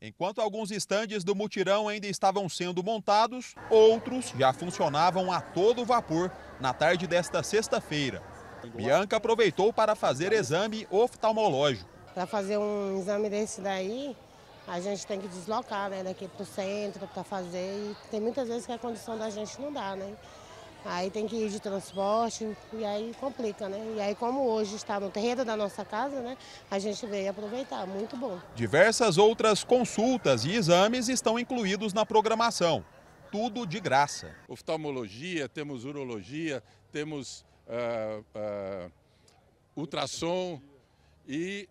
Enquanto alguns estandes do mutirão ainda estavam sendo montados, outros já funcionavam a todo vapor na tarde desta sexta-feira. Bianca aproveitou para fazer exame oftalmológico. Para fazer um exame desse daí, a gente tem que deslocar né, daqui para o centro para fazer e tem muitas vezes que a condição da gente não dá, né? Aí tem que ir de transporte e aí complica, né? E aí como hoje está no terreno da nossa casa, né? A gente veio aproveitar, muito bom. Diversas outras consultas e exames estão incluídos na programação. Tudo de graça. Oftalmologia, temos urologia, temos uh, uh, ultrassom e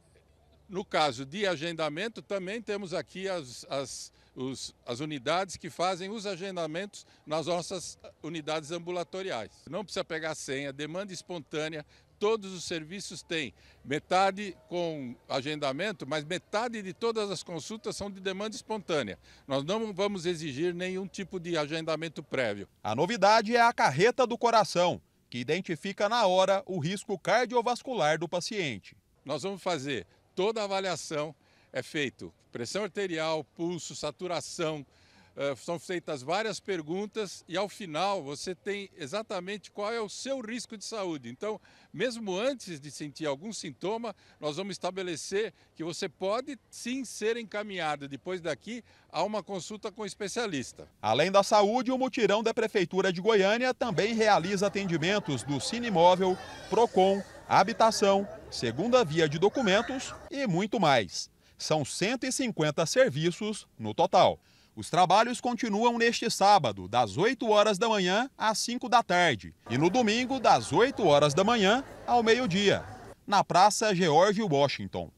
no caso de agendamento também temos aqui as, as os, as unidades que fazem os agendamentos nas nossas eh, unidades ambulatoriais. Não precisa pegar senha, demanda espontânea, todos os serviços têm. Metade com agendamento, mas metade de todas as consultas são de demanda espontânea. Nós não vamos exigir nenhum tipo de agendamento prévio. A novidade é a carreta do coração, que identifica na hora o risco cardiovascular do paciente. Nós vamos fazer toda a avaliação é feito? Pressão arterial, pulso, saturação. Eh, são feitas várias perguntas e ao final você tem exatamente qual é o seu risco de saúde. Então, mesmo antes de sentir algum sintoma, nós vamos estabelecer que você pode sim ser encaminhado depois daqui a uma consulta com um especialista. Além da saúde, o mutirão da Prefeitura de Goiânia também realiza atendimentos do Cinemóvel, Procon, Habitação, Segunda Via de Documentos e muito mais. São 150 serviços no total. Os trabalhos continuam neste sábado, das 8 horas da manhã às 5 da tarde, e no domingo, das 8 horas da manhã ao meio-dia, na Praça George Washington.